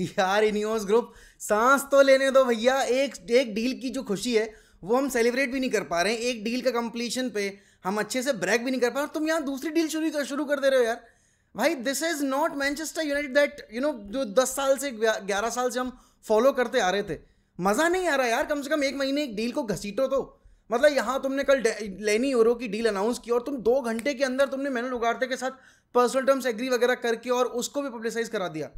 यार Ineos group सांस तो लेने दो भैया एक एक डील की जो खुशी है वो हम सेलिब्रेट भी नहीं कर पा रहे हैं एक डील का कंप्लीशन पे हम अच्छे से ब्रेक भी नहीं कर पा रहे तुम यहाँ दूसरी डील शुरू कर शुरू कर दे रहे हो यार भाई this is not Manchester United that you know जो दस साल से ग्यारह साल से हम फॉलो करते आ रहे थे मज़ा नहीं आ रहा यार कम से कम एक महीने एक डील को घसीटो तो मतलब यहाँ तुमने कल लेनी ओरो की डील अनाउंस की और तुम दो घंटे के अंदर तुमने मैनुअल उगाड़ते के साथ पर्सनल टर्म्स एग्री वगैरह करके और उसको भी पब्लिसाइज करा दिया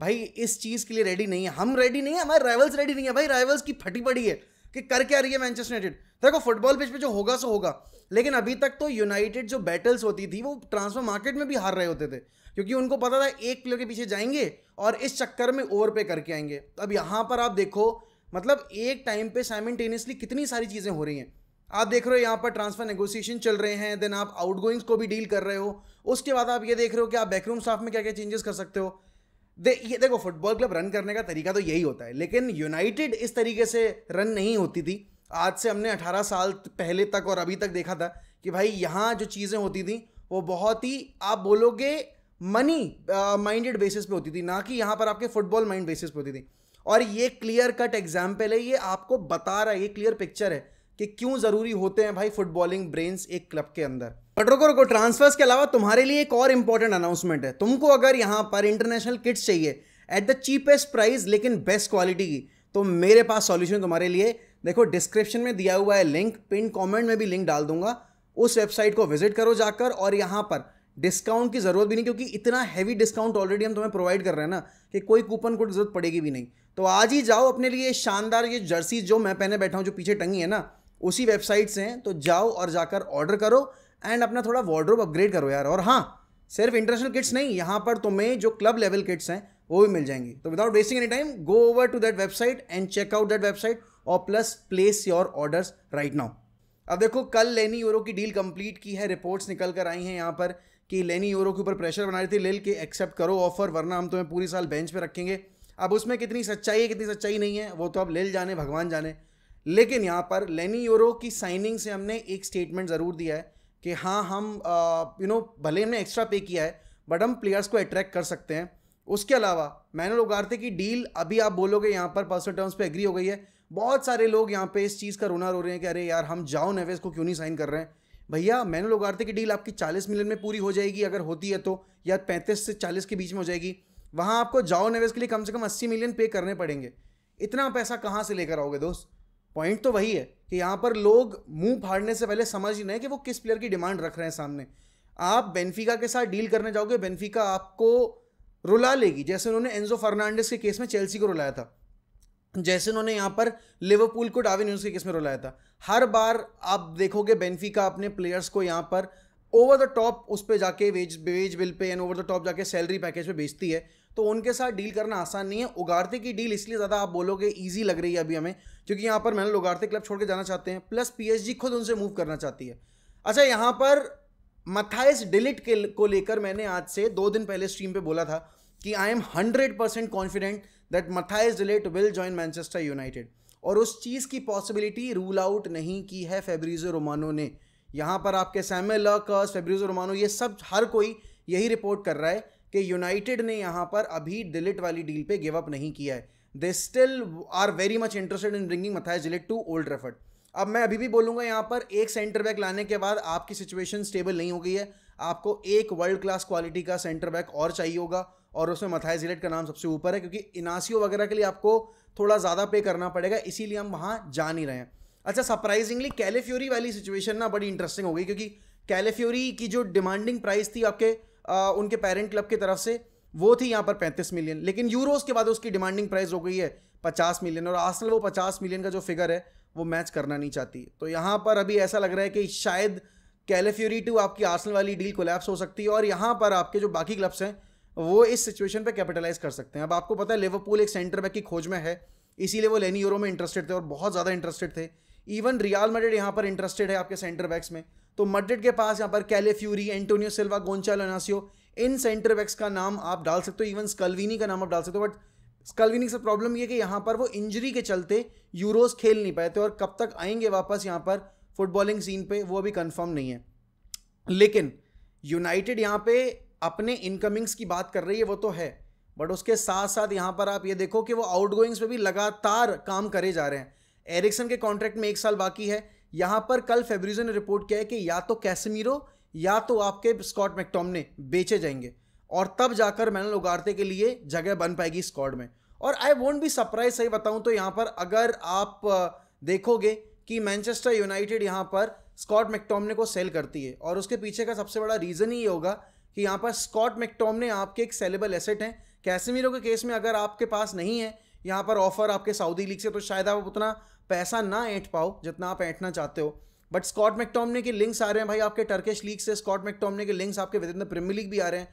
भाई इस चीज़ के लिए रेडी नहीं है हम रेडी नहीं है हमारे राइवल्स रेडी नहीं है भाई राइवल्स की फटी पड़ी है कि कर क्या रही है मैनचेस्टर यूनाइटेड देखो फुटबॉल पिच पे जो होगा सो होगा लेकिन अभी तक तो यूनाइटेड जो बैटल्स होती थी वो ट्रांसफर मार्केट में भी हार रहे होते थे क्योंकि उनको पता था एक प्लेयर के पीछे जाएंगे और इस चक्कर में ओवर पे करके आएंगे अब यहाँ पर आप देखो मतलब एक टाइम पे साइमेंटेनियसली कितनी सारी चीज़ें हो रही हैं आप देख रहे हो यहाँ पर ट्रांसफर नेगोशिएशन चल रहे हैं देन आप आउटगोइंग्स को भी डील कर रहे हो उसके बाद आप ये देख रहे हो कि आप बैकरूम स्टाफ में क्या क्या चेंजेस कर सकते हो दे ये देखो फुटबॉल क्लब रन करने का तरीका तो यही होता है लेकिन यूनाइटेड इस तरीके से रन नहीं होती थी आज से हमने 18 साल पहले तक और अभी तक देखा था कि भाई यहाँ जो चीज़ें होती थी वो बहुत ही आप बोलोगे मनी माइंडेड बेसिस पे होती थी ना कि यहाँ पर आपके फुटबॉल माइंड बेसिस पे होती थी और ये क्लियर कट एग्जाम्पल है ये आपको बता रहा है ये क्लियर पिक्चर है कि क्यों ज़रूरी होते हैं भाई फुटबॉलिंग ब्रेन्स एक क्लब के अंदर बट को ट्रांसफर्स के अलावा तुम्हारे लिए एक और इंपॉर्टेंट अनाउंसमेंट है तुमको अगर यहाँ पर इंटरनेशनल किट्स चाहिए एट द चीपेस्ट प्राइस लेकिन बेस्ट क्वालिटी की तो मेरे पास सॉल्यूशन तुम्हारे लिए देखो डिस्क्रिप्शन में दिया हुआ है लिंक पिन कमेंट में भी लिंक डाल दूंगा उस वेबसाइट को विजिट करो जाकर और यहाँ पर डिस्काउंट की ज़रूरत भी नहीं क्योंकि इतना हैवी डिस्काउंट ऑलरेडी हम तुम्हें प्रोवाइड कर रहे हैं ना कि कोई कूपन कोड जरूरत पड़ेगी भी नहीं तो आज ही जाओ अपने लिए शानदार ये जर्सी जो मैं पहने बैठा हूँ जो पीछे टंगी है ना उसी वेबसाइट से हैं तो जाओ और जाकर ऑर्डर करो एंड अपना थोड़ा वार्ड्रोब अपग्रेड करो यार और हाँ सिर्फ इंटरनेशनल किट्स नहीं यहाँ पर तुम्हें जो क्लब लेवल किट्स हैं वो भी मिल जाएंगी तो without wasting any time go over to that website and check out that website और plus place your orders right now अब देखो कल लेनी यूरो की डील कंप्लीट की है रिपोर्ट्स निकल कर आई हैं यहाँ पर कि लेनी यूरो के ऊपर प्रेशर बना रही थी लेल के एक्सेप्ट करो ऑफर वरना हम तुम्हें पूरी साल बेंच पे रखेंगे अब उसमें कितनी सच्चाई है कितनी सच्चाई नहीं है वो तो अब लेल जाने भगवान जाने लेकिन यहाँ पर लेनी यूरो की साइनिंग से हमने एक स्टेटमेंट ज़रूर दिया है कि हाँ हम यू नो भले हमने एक्स्ट्रा पे किया है बट हम प्लेयर्स को अट्रैक्ट कर सकते हैं उसके अलावा मैंने उगारते की डील अभी आप बोलोगे यहाँ पर पर्सनल टर्म्स पे एग्री हो गई है बहुत सारे लोग यहाँ पे इस चीज़ का रोना रो रहे हैं कि अरे यार हम जाओ नवेज़ को क्यों नहीं साइन कर रहे हैं भैया मैंने आते की डील आपकी चालीस मिलियन में पूरी हो जाएगी अगर होती है तो या पैंतीस से चालीस के बीच में हो जाएगी वहाँ आपको जाओ नवेज़ के लिए कम से कम अस्सी मिलियन पे करने पड़ेंगे इतना पैसा कहाँ से लेकर आओगे दोस्त पॉइंट तो वही है कि यहाँ पर लोग मुंह फाड़ने से पहले समझ ही नहीं कि वो किस प्लेयर की डिमांड रख रहे हैं सामने आप बेनफिका के साथ डील करने जाओगे बेनफिका आपको रुला लेगी जैसे उन्होंने एनजो फर्नांडिस के केस में चेल्सी को रुलाया था जैसे उन्होंने यहाँ पर लिवरपूल को डाविन न्यूज़ के केस में रुलाया था हर बार आप देखोगे बेनफिका अपने प्लेयर्स को यहाँ पर ओवर द टॉप उस पर जाके वेज वेज बिल पे एंड ओवर द टॉप जाके सैलरी पैकेज पे बेचती है तो उनके साथ डील करना आसान नहीं है उगारते की डील इसलिए ज़्यादा आप बोलोगे ईजी लग रही है अभी हमें क्योंकि यहाँ पर मैंने उगारते क्लब छोड़ के जाना चाहते हैं प्लस पी खुद उनसे मूव करना चाहती है अच्छा यहाँ पर मथाइस डिलिट के को लेकर मैंने आज से दो दिन पहले स्ट्रीम पे बोला था कि I am hundred percent confident that Matthijs de Ligt will join Manchester United और उस चीज़ की पॉसिबिलिटी रूल आउट नहीं की है फेब्रिजो रोमानो ने यहाँ पर आपके सैमल कर्स फेब्रिजो रोमानो ये सब हर कोई यही रिपोर्ट कर रहा है कि यूनाइटेड ने यहाँ पर अभी डिलिट वाली डील पे गिव अप नहीं किया है they still are very much interested in bringing Matthijs de Ligt to Old Trafford अब मैं अभी भी बोलूँगा यहाँ पर एक सेंटर बैक लाने के बाद आपकी सिचुएशन स्टेबल नहीं हो गई है आपको एक वर्ल्ड क्लास क्वालिटी का सेंटर बैक और चाहिए होगा और उसमें मथाई जिलेट का नाम सबसे ऊपर है क्योंकि इनासियो वगैरह के लिए आपको थोड़ा ज़्यादा पे करना पड़ेगा इसीलिए हम वहाँ जा नहीं रहे हैं अच्छा सरप्राइजिंगली कैलेफ्योरी वाली सिचुएशन ना बड़ी इंटरेस्टिंग हो गई क्योंकि कैलेफ्योरी की जो डिमांडिंग प्राइस थी आपके आ, उनके पेरेंट क्लब की तरफ से वो थी यहाँ पर पैंतीस मिलियन लेकिन यूरोज के बाद उसकी डिमांडिंग प्राइस हो गई है पचास मिलियन और आसल वो पचास मिलियन का जो फिगर है वो मैच करना नहीं चाहती तो यहाँ पर अभी ऐसा लग रहा है कि शायद कैलेफ्यूरी टू आपकी आर्सनल वाली डील कोलैप्स हो सकती है और यहाँ पर आपके जो बाकी क्लब्स हैं वो इस सिचुएशन पे कैपिटलाइज कर सकते हैं अब आपको पता है लिवरपूल एक सेंटर बैक की खोज में है इसीलिए वो लेनी यूरो में इंटरेस्टेड थे और बहुत ज़्यादा इंटरेस्टेड थे इवन रियाल मेडेड यहाँ पर इंटरेस्टेड है आपके सेंटर बैक्स में तो मड्रिड के पास यहाँ पर Calafiori Antonio Silva Gonçalo Inácio इन सेंटर बैक्स का नाम आप डाल सकते हो इवन स्कलवीनी का नाम आप डाल सकते हो बट स्कलवीनी से प्रॉब्लम ये कि यहाँ पर वो इंजरी के चलते यूरोज़ खेल नहीं पाए थे और कब तक आएंगे वापस यहाँ पर फुटबॉलिंग सीन पे वो अभी कंफर्म नहीं है लेकिन यूनाइटेड यहाँ पे अपने इनकमिंग्स की बात कर रही है वो तो है बट उसके साथ साथ यहाँ पर आप ये देखो कि वो आउट गोइंग्स पर भी लगातार काम करे जा रहे हैं एरिक्सन के कॉन्ट्रैक्ट में एक साल बाकी है यहाँ पर कल फेब्रिजो ने रिपोर्ट किया है कि या तो कैसेमीरो या तो आपके स्कॉट मैकटोमने बेचे जाएंगे और तब जाकर मैनल उगारते के लिए जगह बन पाएगी स्कॉड में और आई वोंट बी सरप्राइज सही बताऊं तो यहां पर अगर आप देखोगे कि मैनचेस्टर यूनाइटेड यहां पर स्कॉट मैकटोमने को सेल करती है और उसके पीछे का सबसे बड़ा रीज़न ही ये होगा कि यहाँ पर स्कॉट मैकटॉमने आपके एक सेलेबल एसेट हैं कैसेमीरो के केस में अगर आपके पास नहीं है यहाँ पर ऑफर आपके सऊदी लीग से तो शायद आप उतना पैसा ना ऐंट पाओ जितना आप ऐंटना चाहते हो बट स्कॉट मैकटॉमने के लिंक्स आ रहे हैं भाई आपके टर्किश लीग से स्कॉट मैकटॉमने के लिंक्स आपके within the Premier League भी आ रहे हैं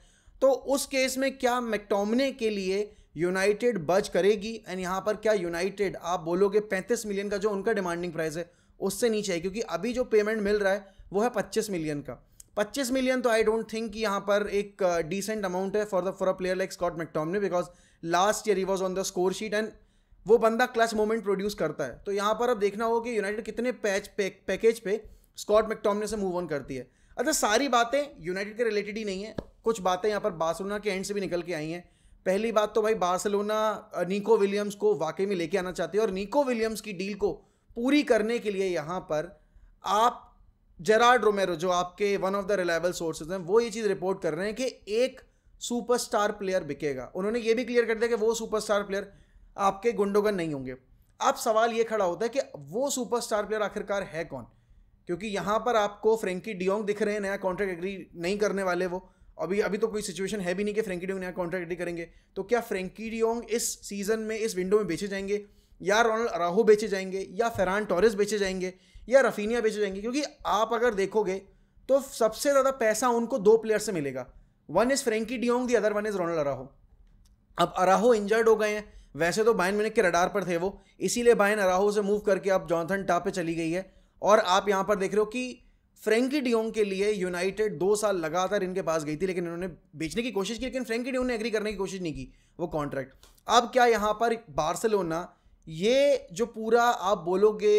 तो उस केस में क्या मैकटॉमने के लिए यूनाइटेड बज करेगी एंड यहाँ पर क्या यूनाइटेड आप बोलोगे पैंतीस मिलियन का जो उनका डिमांडिंग प्राइस है उससे नीचे है क्योंकि अभी जो पेमेंट मिल रहा है वो है पच्चीस मिलियन का पच्चीस मिलियन तो आई डोंट थिंक कि यहाँ पर एक डिसेंट uh, अमाउंट है for the for a player like Scott McTominay because last year ही was on the scoresheet and वो बंदा क्लच मोमेंट प्रोड्यूस करता है तो यहाँ पर अब देखना होगा कि यूनाइटेड कितने पैच पैकेज पे स्कॉट मैकटॉमने से मूव ऑन करती है अच्छा सारी बातें यूनाइटेड के रिलेटेड ही नहीं है कुछ बातें यहाँ पर बार्सलोना के एंड से भी निकल के आई हैं पहली बात तो भाई बार्सलोना निको विलियम्स को वाकई में लेके आना चाहती है और निको विलियम्स की डील को पूरी करने के लिए यहाँ पर आप जेराड रोमेरो जो आपके one of the reliable sources हैं वो ये चीज़ रिपोर्ट कर रहे हैं कि एक सुपरस्टार प्लेयर बिकेगा उन्होंने ये भी क्लियर कर दिया कि वो सुपरस्टार प्लेयर आपके गुंडोगन नहीं होंगे अब सवाल ये खड़ा होता है कि वो सुपरस्टार प्लेयर आखिरकार है कौन क्योंकि यहाँ पर आपको फ्रेंकी डियोंग दिख रहे हैं नया कॉन्ट्रैक्ट एग्री नहीं करने वाले वो अभी अभी तो कोई सिचुएशन है भी नहीं कि फ्रेंकी डियोंग नया कॉन्ट्रैक्ट एग्री करेंगे तो क्या फ्रेंकी डियोंग इस सीजन में इस विंडो में बेचे जाएंगे या रोनल्ड राहू बेचे जाएंगे या फेरान टॉरेस बेचे जाएंगे या रफीनिया बेचे जाएंगे क्योंकि आप अगर देखोगे तो सबसे ज़्यादा पैसा उनको दो प्लेयर से मिलेगा one is Frenkie de Jong the other one is Ronald Araujo अब अराहो इंजर्ड हो गए हैं वैसे तो बायन म्यूनिक के रडार पर थे वो इसीलिए बायन अराहो से मूव करके अब जॉनथन टा पे चली गई है और आप यहाँ पर देख रहे हो कि फ्रेंकी डियोंग के लिए यूनाइटेड दो साल लगातार इनके पास गई थी लेकिन इन्होंने बेचने की कोशिश की लेकिन फ्रेंकी डियोंग ने एग्री करने की कोशिश नहीं की वो कॉन्ट्रैक्ट अब क्या यहाँ पर बार्सिलोना ये जो पूरा आप बोलोगे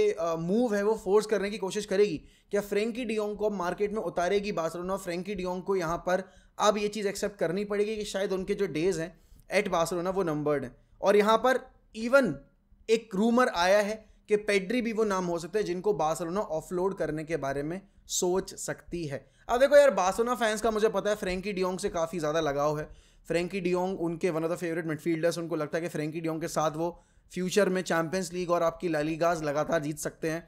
मूव है वो फोर्स करने की कोशिश करेगी क्या फ्रेंकी डियोंग को मार्केट में उतारेगी बार्सलोना फ्रेंकी डियोंग को यहाँ पर अब ये चीज़ एक्सेप्ट करनी पड़ेगी कि शायद उनके जो डेज हैं एट बार्सलोना वो नंबर्ड हैं और यहाँ पर इवन एक रूमर आया है कि पेड्री भी वो नाम हो सकते हैं जिनको बार्सिलोना ऑफलोड करने के बारे में सोच सकती है अब देखो यार बार्सिलोना फैंस का मुझे पता है फ्रेंकी डियोंग से काफ़ी ज़्यादा लगाव है फ्रेंकी डियोंग उनके one of the favourite midfielders उनको लगता है कि फ्रेंकी डियोंग के साथ वो फ्यूचर में चैंपियंस लीग और आपकी लालीगाज लगातार जीत सकते हैं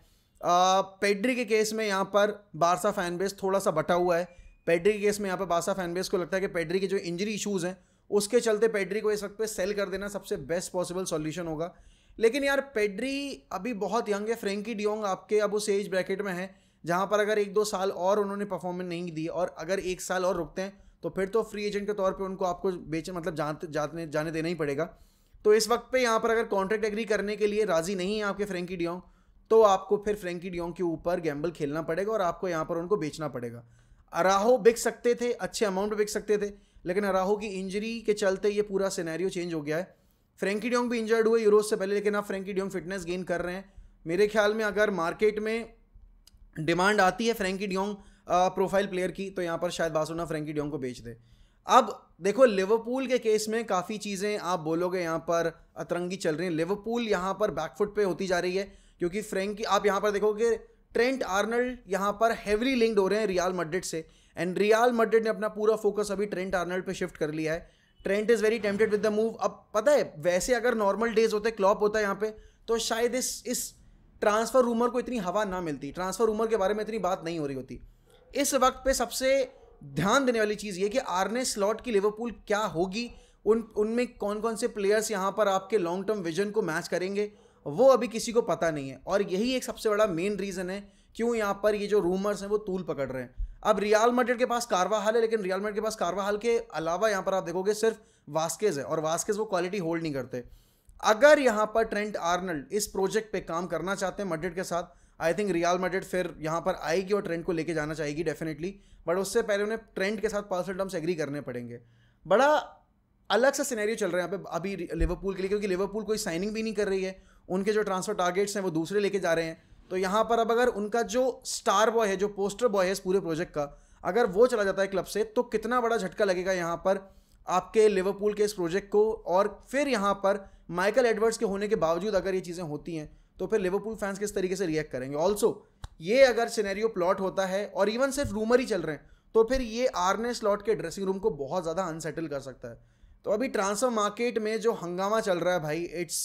पेड्री के केस में यहाँ पर बारसा फैन बेस थोड़ा सा बटा हुआ है पेड्री के केस में यहाँ पर बारसा फैन बेस को लगता है कि पेड्री के जो इंजरी इशूज़ हैं उसके चलते पेड्री को इस वक्त पे सेल कर देना सबसे बेस्ट पॉसिबल सॉल्यूशन होगा लेकिन यार पेड्री अभी बहुत यंग है फ्रेंकी डियोंग आपके अब उस एज ब्रैकेट में है जहाँ पर अगर एक दो साल और उन्होंने परफॉर्मेंस नहीं दी और अगर एक साल और रुकते हैं तो फिर तो फ्री एजेंट के तौर पर उनको आपको बेच मतलब जाते जाने जाने देना ही पड़ेगा तो इस वक्त पे यहाँ पर अगर कॉन्ट्रैक्ट एग्री करने के लिए राज़ी नहीं है आपके फ्रेंकी डियोंग तो आपको फिर फ्रेंकी डियोंग के ऊपर गैम्बल खेलना पड़ेगा और आपको यहाँ पर उनको बेचना पड़ेगा अराहो बिक सकते थे अच्छे अमाउंट बिक सकते थे लेकिन अराहो की इंजरी के चलते ये पूरा सिनेरियो चेंज हो गया है फ्रेंकी डोंग भी इंजर्ड हुए यूरोज से पहले लेकिन आप फ्रेंकी डोंग फिटनेस गेन कर रहे हैं मेरे ख्याल में अगर मार्केट में डिमांड आती है फ्रेंकी डोंग प्रोफाइल प्लेयर की तो यहाँ पर शायद बासुना फ्रेंकी डोंग को बेच दे अब देखो लिवरपूल के केस में काफ़ी चीज़ें आप बोलोगे यहाँ पर अतरंगी चल रही हैं लिवरपूल यहाँ पर बैकफुट पे होती जा रही है क्योंकि फ्रेंकी आप यहाँ पर देखोगे ट्रेंट आर्नल्ड यहाँ पर हेवली लिंक्ड हो रहे हैं रियाल मड्रिड से एंड रियाल मड्रिड ने अपना पूरा फोकस अभी ट्रेंट आर्नल्ड पे शिफ्ट कर लिया है Trent is very tempted with the move अब पता है वैसे अगर नॉर्मल डेज होते क्लॉप होता है यहाँ पे तो शायद इस इस ट्रांसफ़र रूमर को इतनी हवा ना मिलती ट्रांसफ़र रूमर के बारे में इतनी बात नहीं हो रही होती इस वक्त पे सबसे ध्यान देने वाली चीज़ ये कि आर्ने स्लॉट की लिवरपूल क्या होगी उन उनमें कौन कौन से प्लेयर्स यहाँ पर आपके लॉन्ग टर्म विजन को मैच करेंगे वो अभी किसी को पता नहीं है और यही एक सबसे बड़ा मेन रीज़न है क्यों यहाँ पर ये जो रूमर्स हैं वो तूल पकड़ रहे हैं अब रियाल मड्रिड के पास कारवा हाल है लेकिन रियाल मड्रिड के पास हाल के अलावा यहाँ पर आप देखोगे सिर्फ वास्केज है और वास्केज वो क्वालिटी होल्ड नहीं करते अगर यहाँ पर ट्रेंट आर्नल्ड इस प्रोजेक्ट पे काम करना चाहते हैं मड्रिड के साथ आई थिंक रियाल मड्रिड फिर यहाँ पर आएगी और ट्रेंड को लेके जाना चाहेगी डेफिनेटली बट उससे पहले उन्हें ट्रेंड के साथ पर्सनल टर्म्स एग्री करने पड़ेंगे बड़ा अलग सा सिनेरियो चल रहा है यहाँ पे अभी लिवरपूल के लिए क्योंकि लिवरपूल कोई साइनिंग भी नहीं कर रही है उनके जो ट्रांसफर टारगेट्स हैं वो दूसरे लेके जा रहे हैं तो यहाँ पर अब अगर उनका जो स्टार बॉय है जो पोस्टर बॉय है इस पूरे प्रोजेक्ट का अगर वो चला जाता है क्लब से तो कितना बड़ा झटका लगेगा यहाँ पर आपके लिवरपूल के इस प्रोजेक्ट को और फिर यहाँ पर माइकल एडवर्ड्स के होने के बावजूद अगर ये चीज़ें होती हैं तो फिर लिवरपूल फैंस किस तरीके से रिएक्ट करेंगे ऑल्सो ये अगर सिनेरियो प्लॉट होता है और इवन सिर्फ रूमर ही चल रहे हैं तो फिर ये आरने स्लॉट के ड्रेसिंग रूम को बहुत ज़्यादा अनसेटल कर सकता है तो अभी ट्रांसफर मार्केट में जो हंगामा चल रहा है भाई it's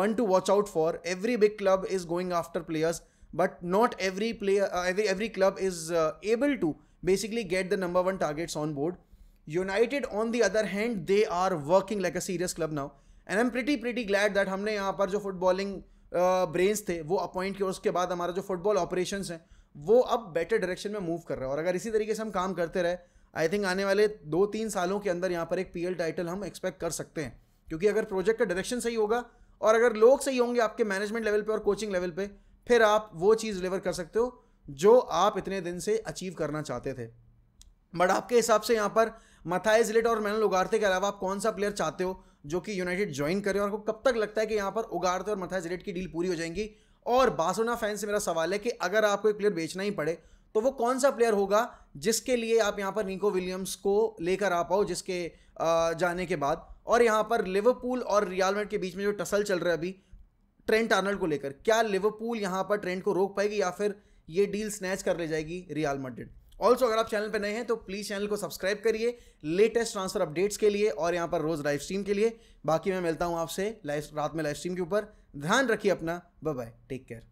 one to watch out for every big club is going after players but not every player every club is able to basically get the number one targets on board United on the other hand they are working like a serious club now and I am pretty pretty glad that हमने यहाँ पर जो footballing brains uh, थे वो appoint किए उसके बाद हमारा जो फुटबॉल ऑपरेशन है वो अब बेटर डायरेक्शन में मूव कर रहा है और अगर इसी तरीके से हम काम करते रहे आई थिंक आने वाले दो तीन सालों के अंदर यहाँ पर एक एल टाइटल हम एक्सपेक्ट कर सकते हैं क्योंकि अगर प्रोजेक्ट का डायरेक्शन सही होगा और अगर लोग सही होंगे आपके मैनेजमेंट लेवल पे और कोचिंग लेवल पे फिर आप वो चीज़ डिलीवर कर सकते हो जो आप इतने दिन से अचीव करना चाहते थे बट आपके हिसाब से यहाँ पर मथाइज लिट और मैनल उगारते के अलावा आप कौन सा प्लेयर चाहते हो जो कि यूनाइटेड ज्वाइन करे और आपको कब तक लगता है कि यहाँ पर उगारते और मथाइज लिट की डील पूरी हो जाएंगी और बासोना फैन से मेरा सवाल है कि अगर आपको एक प्लेयर बेचना ही पड़े तो वो कौन सा प्लेयर होगा जिसके लिए आप यहाँ पर निको विलियम्स को लेकर आ पाओ जिसके जाने के बाद और यहाँ पर लिवरपूल और रियाल मेड के बीच में जो टसल चल रहा है अभी ट्रेंट आर्नल्ड को लेकर क्या लिवरपूल यहाँ पर ट्रेंट को रोक पाएगी या फिर ये डील स्नैच कर ले जाएगी रियाल मड्रिड ऑल्सो अगर आप चैनल पर नए हैं तो प्लीज़ चैनल को सब्सक्राइब करिए लेटेस्ट ट्रांसफर अपडेट्स के लिए और यहाँ पर रोज़ लाइव स्ट्रीम के लिए बाकी मैं मिलता हूँ आपसे लाइव रात में लाइव स्ट्रीम के ऊपर ध्यान रखिए अपना बाय बाय टेक केयर